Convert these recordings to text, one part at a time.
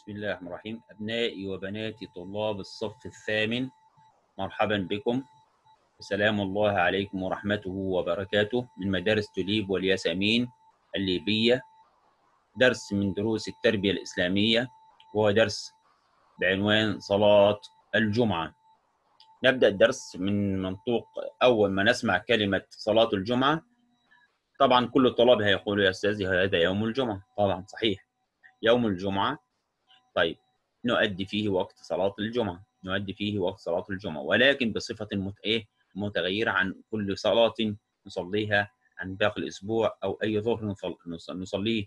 بسم الله الرحمن الرحيم أبنائي وبناتي طلاب الصف الثامن مرحبا بكم وسلام الله عليكم ورحمته وبركاته من مدارس توليب والياسمين الليبية درس من دروس التربية الإسلامية وهو درس بعنوان صلاة الجمعة نبدأ الدرس من منطوق أول ما نسمع كلمة صلاة الجمعة طبعا كل الطلاب هيقولوا يا أستاذي هذا يوم الجمعة طبعا صحيح يوم الجمعة طيب نؤدي فيه وقت صلاة الجمعة نؤدي فيه وقت صلاة الجمعة ولكن بصفة مت... إيه؟ متغيرة عن كل صلاة نصليها عن باقي الأسبوع أو أي ظهر نصليه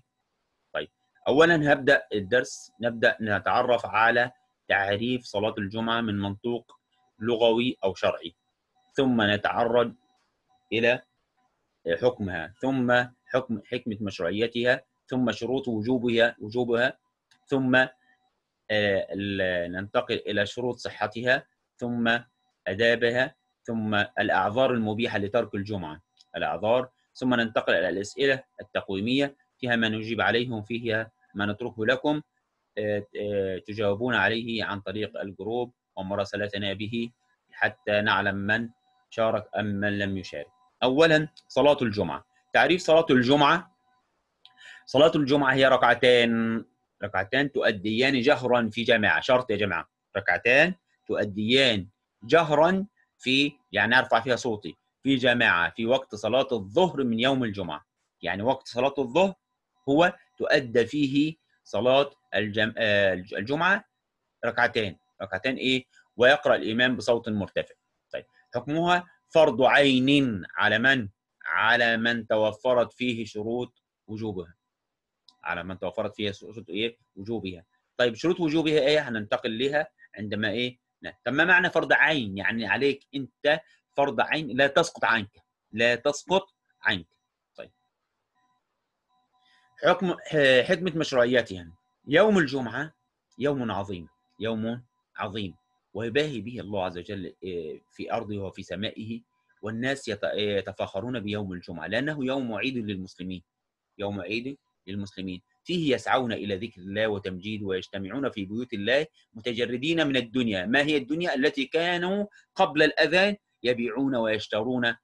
طيب أولا هبدأ الدرس نبدأ نتعرف على تعريف صلاة الجمعة من منطوق لغوي أو شرعي ثم نتعرض إلى حكمها ثم حكم حكمة مشروعيتها ثم شروط وجوبها وجوبها ثم آه، ننتقل إلى شروط صحتها ثم أدابها ثم الأعذار المبيحة لترك الجمعة الأعذار ثم ننتقل إلى الأسئلة التقويمية فيها ما نجيب عليهم فيها ما نتركه لكم آه، آه، تجاوبون عليه عن طريق الجروب ومراسلتنا به حتى نعلم من شارك أم من لم يشارك أولا صلاة الجمعة تعريف صلاة الجمعة صلاة الجمعة هي ركعتان ركعتان تؤديان جهرا في جماعة شرط يا جماعة ركعتان تؤديان جهرا في يعني أرفع فيها صوتي في جماعة في وقت صلاة الظهر من يوم الجمعة يعني وقت صلاة الظهر هو تؤدى فيه صلاة الجم... آه، الجمعة ركعتان ركعتان إيه ويقرأ الإمام بصوت مرتفع طيب حكمها فرض عين على من على من توفرت فيه شروط وجوبها على ما توفرت فيها شروط ايه وجوبها طيب شروط وجوبها ايه هننتقل لها عندما ايه لا. طب ما معنى فرض عين يعني عليك انت فرض عين لا تسقط عنك لا تسقط عنك طيب حكم حكمه مشروعيتها يعني. يوم الجمعه يوم عظيم يوم عظيم ويباهي به الله عز وجل آه، في ارضه وفي سمائه والناس يتفاخرون بيوم الجمعه لانه يوم عيد للمسلمين يوم عيد للمسلمين فيه يسعون إلى ذكر الله وتمجيد ويجتمعون في بيوت الله متجردين من الدنيا ما هي الدنيا التي كانوا قبل الأذان يبيعون ويشترون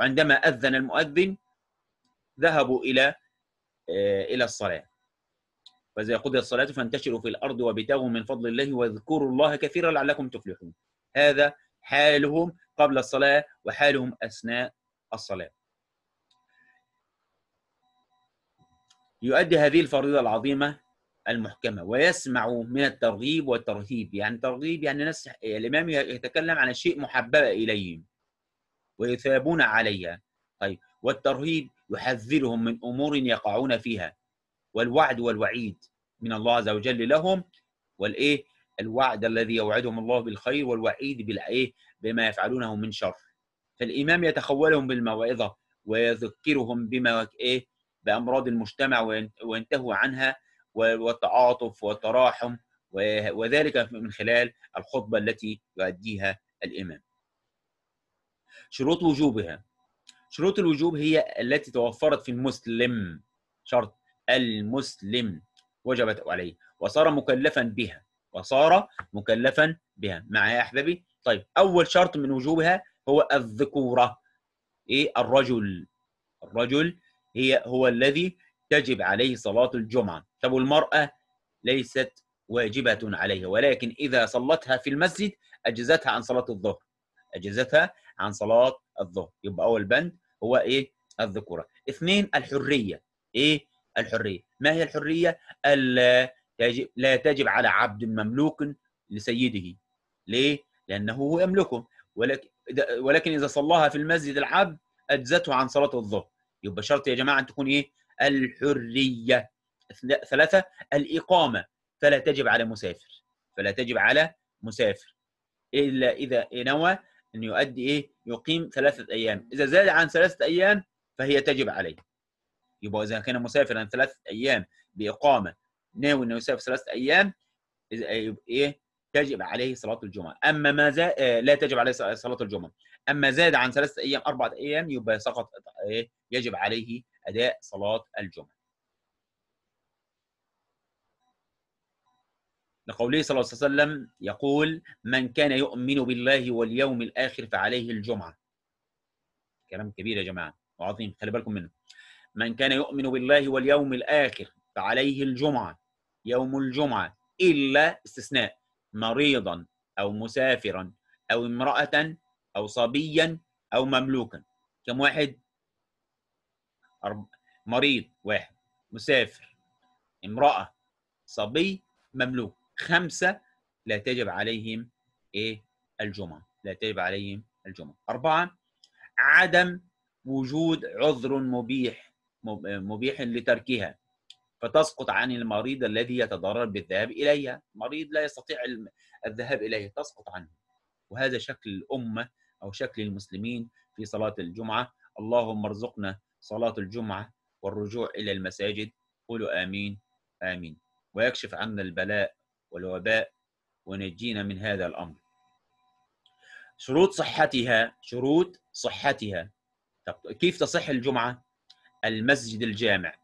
عندما أذن المؤذن ذهبوا إلى آه، إلى الصلاة فإذا قضيت الصلاة فانتشروا في الأرض وابتغوا من فضل الله واذكروا الله كثيرا لعلكم تفلحون هذا حالهم قبل الصلاة وحالهم أثناء الصلاة يؤدي هذه الفريضة العظيمة المحكمة ويسمع من الترغيب والترهيب يعني ترغيب يعني ناس الإمام يتكلم عن شيء محبب إليهم ويثابون عليها طيب والترهيب يحذرهم من أمور يقعون فيها والوعد والوعيد من الله عز وجل لهم والايه الوعد الذي يوعدهم الله بالخير والوعيد بالايه بما يفعلونه من شر فالامام يتخولهم بالموعظه ويذكرهم بما ايه بامراض المجتمع وينتهوا عنها والتعاطف والتراحم وذلك من خلال الخطبه التي يؤديها الامام. شروط وجوبها شروط الوجوب هي التي توفرت في المسلم شرط المسلم وجبت عليه وصار مكلفا بها وصار مكلفا بها معايا يا احبابي طيب اول شرط من وجوبها هو الذكوره ايه الرجل الرجل هي هو الذي تجب عليه صلاة الجمعة طب والمرأة ليست واجبة عليها ولكن إذا صلتها في المسجد أجزتها عن صلاة الظهر أجزتها عن صلاة الظهر يبقى أول بند هو إيه الذكورة اثنين الحرية إيه الحرية ما هي الحرية تجب لا تجب على عبد مملوك لسيده ليه لأنه هو يملكه ولكن ولكن إذا صلاها في المسجد العبد أجزته عن صلاة الظهر يبقى شرط يا جماعه ان تكون ايه الحريه ثلاثه الاقامه فلا تجب على مسافر فلا تجب على مسافر الا اذا نوى ان يؤدي ايه يقيم ثلاثه ايام اذا زاد عن ثلاثه ايام فهي تجب عليه يبقى اذا كان مسافرا ثلاثه ايام باقامه ناوي انه يسافر ثلاثه ايام ايه تجب عليه صلاه الجمعه اما ما زاد آه، لا تجب عليه صلاه الجمعه اما زاد عن ثلاثه ايام اربعه ايام يبقى سقط ايه يجب عليه اداء صلاه الجمعه لقوله صلى الله عليه وسلم يقول من كان يؤمن بالله واليوم الآخر فعليه الجمعة كلام كبير يا جماعة وعظيم خلي بالكم منه من كان يؤمن بالله واليوم الآخر فعليه الجمعة يوم الجمعة إلا استثناء مريضا أو مسافرا أو امرأة أو صبيا أو مملوكا كم واحد؟ أرب... مريض واحد مسافر امرأة صبي مملوك خمسة لا تجب عليهم إيه الجمعة لا تجب عليهم الجمعة أربعة عدم وجود عذر مبيح مبيح لتركها فتسقط عن المريض الذي يتضرر بالذهاب إليها مريض لا يستطيع الذهاب اليه تسقط عنه وهذا شكل الأمة أو شكل المسلمين في صلاة الجمعة اللهم ارزقنا صلاة الجمعة والرجوع إلى المساجد قولوا آمين آمين ويكشف عنا البلاء والوباء ونجينا من هذا الأمر شروط صحتها شروط صحتها طب كيف تصح الجمعة المسجد الجامع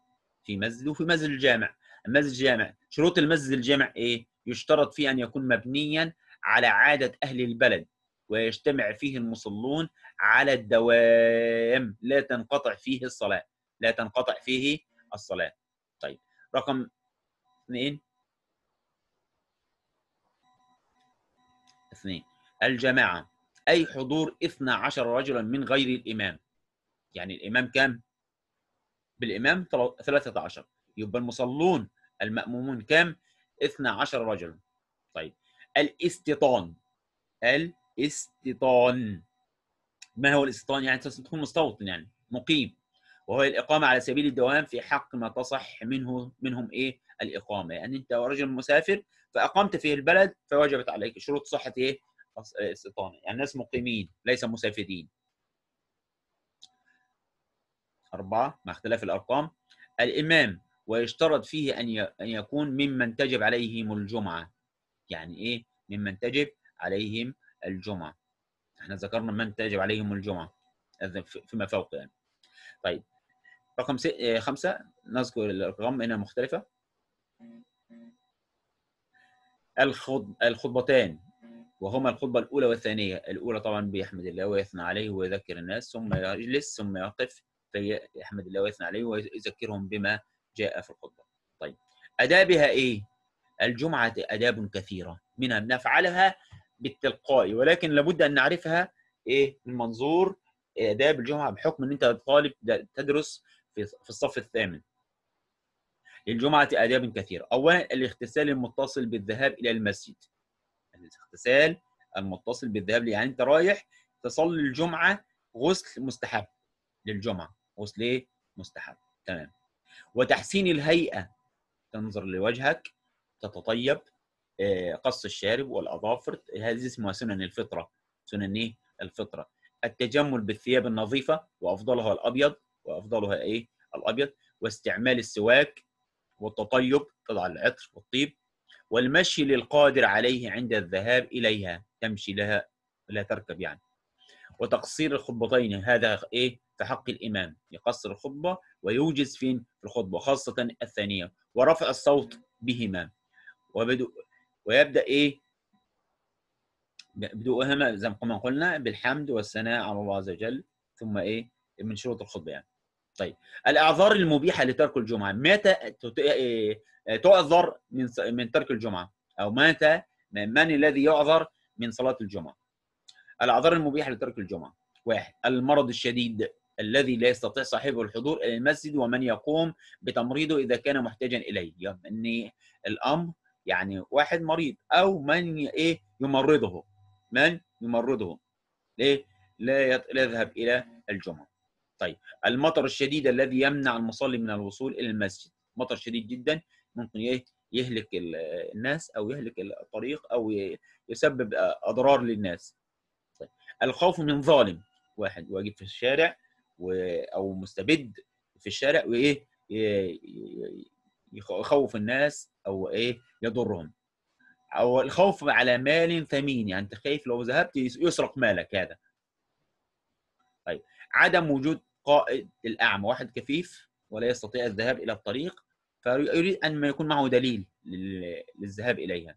في مسجد وفي مسجد الجامع المسجد الجامع شروط المسجد الجامع إيه يشترط فيه أن يكون مبنيا على عادة أهل البلد ويجتمع فيه المصلون على الدوام لا تنقطع فيه الصلاة لا تنقطع فيه الصلاة طيب رقم اثنين اثنين الجماعة أي حضور عشر رجلا من غير الإمام يعني الإمام كام؟ بالإمام 13 يبقى المصلون المأمومون كام؟ عشر رجلا طيب الاستيطان ال استيطان ما هو الاستيطان يعني تكون مستوطن يعني مقيم وهو الإقامة على سبيل الدوام في حق ما تصح منه منهم إيه الإقامة يعني أنت رجل مسافر فأقمت في البلد فوجبت عليك شروط صحة إيه الاستيطان يعني ناس مقيمين ليس مسافرين أربعة مع اختلاف الأرقام الإمام ويشترط فيه أن أن يكون ممن تجب عليهم الجمعة يعني إيه ممن تجب عليهم الجمعة احنا ذكرنا من تجب عليهم الجمعة فيما فوق يعني طيب رقم آه، خمسة نذكر الأرقام هنا مختلفة الخطبتان وهما الخطبة الأولى والثانية الأولى طبعا بيحمد الله ويثنى عليه ويذكر الناس ثم يجلس ثم يقف فيحمد الله ويثنى عليه ويذكرهم بما جاء في الخطبة طيب أدابها إيه؟ الجمعة آداب كثيرة منها نفعلها بالتلقائي ولكن لابد ان نعرفها ايه من منظور اداب الجمعه بحكم ان انت طالب تدرس في الصف الثامن للجمعه اداب كثيره اولا الاغتسال المتصل بالذهاب الى المسجد يعني الاغتسال المتصل بالذهاب يعني انت رايح تصلي الجمعه غسل مستحب للجمعه غسل ايه مستحب تمام وتحسين الهيئه تنظر لوجهك تتطيب آه، قص الشارب والاظافر هذه اسمها سنن الفطره سنن ايه الفطره التجمل بالثياب النظيفه وافضلها الابيض وافضلها ايه الابيض واستعمال السواك والتطيب تضع العطر والطيب والمشي للقادر عليه عند الذهاب اليها تمشي لها لا تركب يعني وتقصير الخطبتين هذا ايه في حق الامام يقصر الخطبه ويوجز فين في الخطبه خاصه الثانيه ورفع الصوت بهما وبدو ويبدا ايه بدؤهما زي ما قلنا بالحمد والثناء على الله عز وجل ثم ايه من شروط الخطبه يعني طيب الاعذار المبيحه لترك الجمعه متى تعذر إيه؟ من من ترك الجمعه او متى من الذي يعذر من صلاه الجمعه الاعذار المبيحه لترك الجمعه واحد المرض الشديد الذي لا يستطيع صاحبه الحضور الى المسجد ومن يقوم بتمريضه اذا كان محتاجا اليه يعني الامر يعني واحد مريض او من ايه يمرضه من يمرضه ليه لا يذهب الى الجمعه طيب المطر الشديد الذي يمنع المصلي من الوصول الى المسجد مطر شديد جدا ممكن ايه يهلك الناس او يهلك الطريق او يسبب اضرار للناس طيب. الخوف من ظالم واحد واقف في الشارع و... او مستبد في الشارع وايه يخوف الناس او ايه يضرهم او الخوف على مال ثمين يعني انت خايف لو ذهبت يسرق مالك هذا طيب عدم وجود قائد الاعمى واحد كفيف ولا يستطيع الذهاب الى الطريق فيريد ان ما يكون معه دليل للذهاب اليها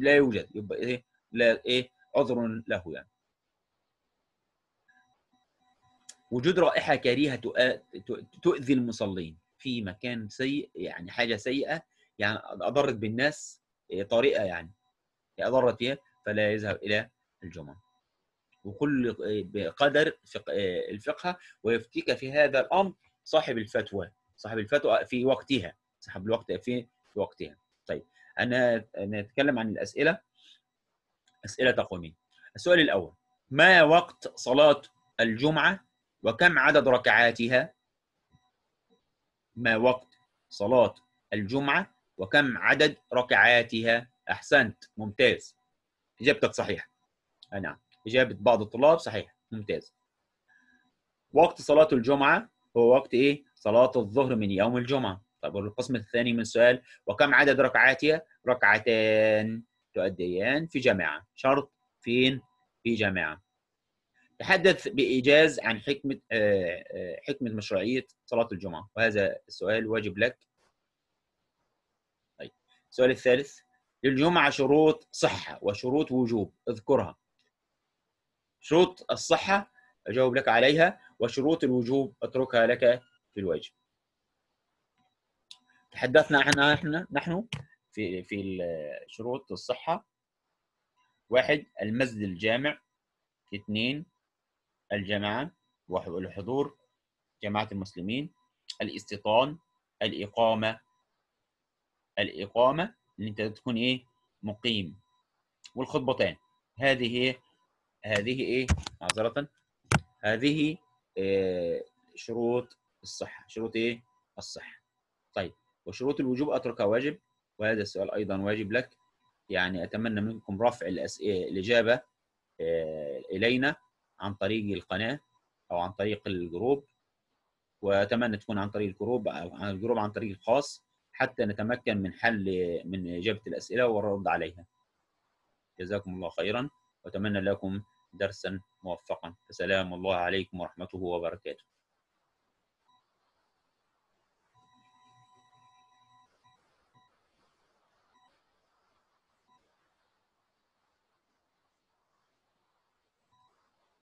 لا يوجد يبقى ايه لا ايه عذر له يعني وجود رائحه كريهه تؤذي المصلين في مكان سيء يعني حاجه سيئه يعني اضرت بالناس آه، طريقه يعني اضرت بها فلا يذهب الى الجمعه وكل آه، بقدر آه، الفقه ويفتيك في هذا الامر صاحب الفتوى صاحب الفتوى في وقتها صاحب الوقت في وقتها طيب انا نتكلم عن الاسئله اسئله تقويميه السؤال الاول ما وقت صلاه الجمعه وكم عدد ركعاتها ما وقت صلاة الجمعة وكم عدد ركعاتها أحسنت ممتاز إجابتك صحيحة نعم إجابة بعض الطلاب صحيحة ممتاز وقت صلاة الجمعة هو وقت إيه؟ صلاة الظهر من يوم الجمعة طب القسم الثاني من السؤال وكم عدد ركعاتها؟ ركعتان تؤديان في جماعة شرط فين؟ في جماعة تحدث بإيجاز عن حكمة آه، آه، حكمة مشروعية صلاة الجمعة وهذا السؤال واجب لك طيب السؤال الثالث للجمعة شروط صحة وشروط وجوب اذكرها شروط الصحة أجاوب لك عليها وشروط الوجوب أتركها لك في الواجب تحدثنا احنا احنا نحن في في شروط الصحة واحد المسجد الجامع اثنين الجماعة والحضور جماعة المسلمين الاستيطان الإقامة الإقامة اللي أنت تكون إيه مقيم والخطبتان هذه هذه إيه معذرة هذه إيه شروط الصحة شروط إيه الصحة طيب وشروط الوجوب أترك واجب وهذا السؤال أيضا واجب لك يعني أتمنى منكم رفع الأسئلة الإجابة آه، إلينا عن طريق القناه او عن طريق الجروب واتمنى تكون عن طريق الجروب عن الجروب عن طريق الخاص حتى نتمكن من حل من اجابه الاسئله والرد عليها. جزاكم الله خيرا واتمنى لكم درسا موفقا فسلام الله عليكم ورحمته وبركاته.